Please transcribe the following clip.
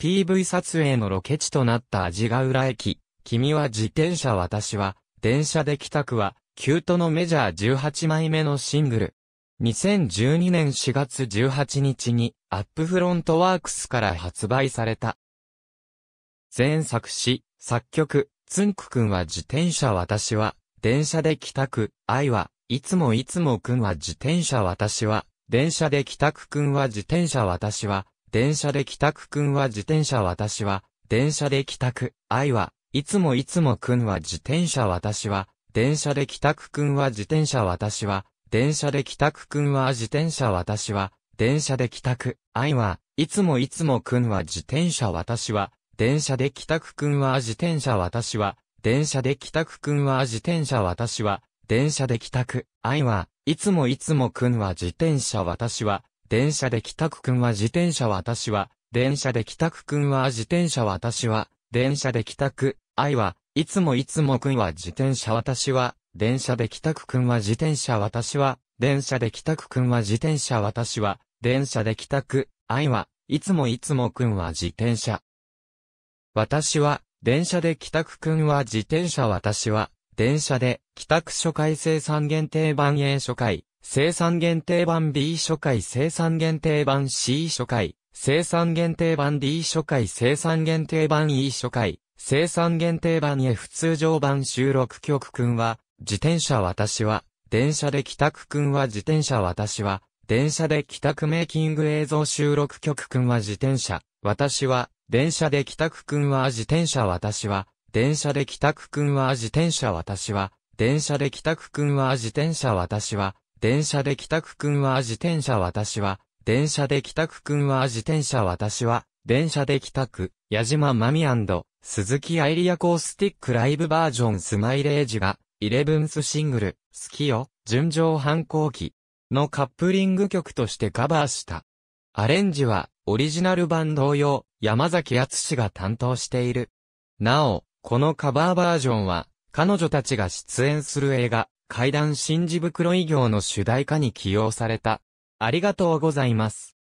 PV 撮影のロケ地となった味ヶ浦駅、君は自転車私は、電車で帰宅は、キュートのメジャー18枚目のシングル。2012年4月18日に、アップフロントワークスから発売された。前作詞、作曲、つんくくんは自転車私は、電車で帰宅、愛は、いつもいつもくんは自転車私は、電車で帰宅くんは自転車私は、電車で帰宅くんは自転車私は、電車で帰宅、愛は、いつもいつもくんは自転車私は、電車で帰宅くんは自転車私は、電車で帰宅くんは自転車私は、電車で帰宅、愛は、いつもいつもくんは自転車私は、電車で帰宅くんは自転車私は、電車で帰宅くんは自転車私は、電車で帰宅、愛は、いつもいつもくんは自転車私は、電車で帰宅くんは自転車私は、電車で帰宅くんは自転車私は、電車で帰宅、愛は、いつもいつもくんは自転車私は、電車で帰宅くんは自転車私は、電車で帰宅くんは自転車私は、電車で帰宅、愛は、いつもいつもくんは自転車。私は、電車で帰宅くんは自転車私は、電車で、帰宅初回生産限定版営初回、生産限定版 B 初回生産限定版 C 初回生産限定版 D 初回生産限定版 E 初回生産限定版 F 通常版収録曲くんは自転車私は電車で帰宅くんは自転車私は電車で帰宅メイキング映像収録曲くんは自転車私は電車で帰宅くんは自転車私は電車で帰宅くんは自転車私は電車で帰宅くんは自転車私は電車で帰宅くんは自転車私は、電車で帰宅くんは自転車私は、電車で帰宅、矢島まみ鈴木愛理アコースティックライブバージョンスマイレージが、イレブンスシングル、好きよ、純情反抗期のカップリング曲としてカバーした。アレンジは、オリジナル版同様、山崎敦が担当している。なお、このカバーバージョンは、彼女たちが出演する映画、階段新地袋異業の主題歌に起用された。ありがとうございます。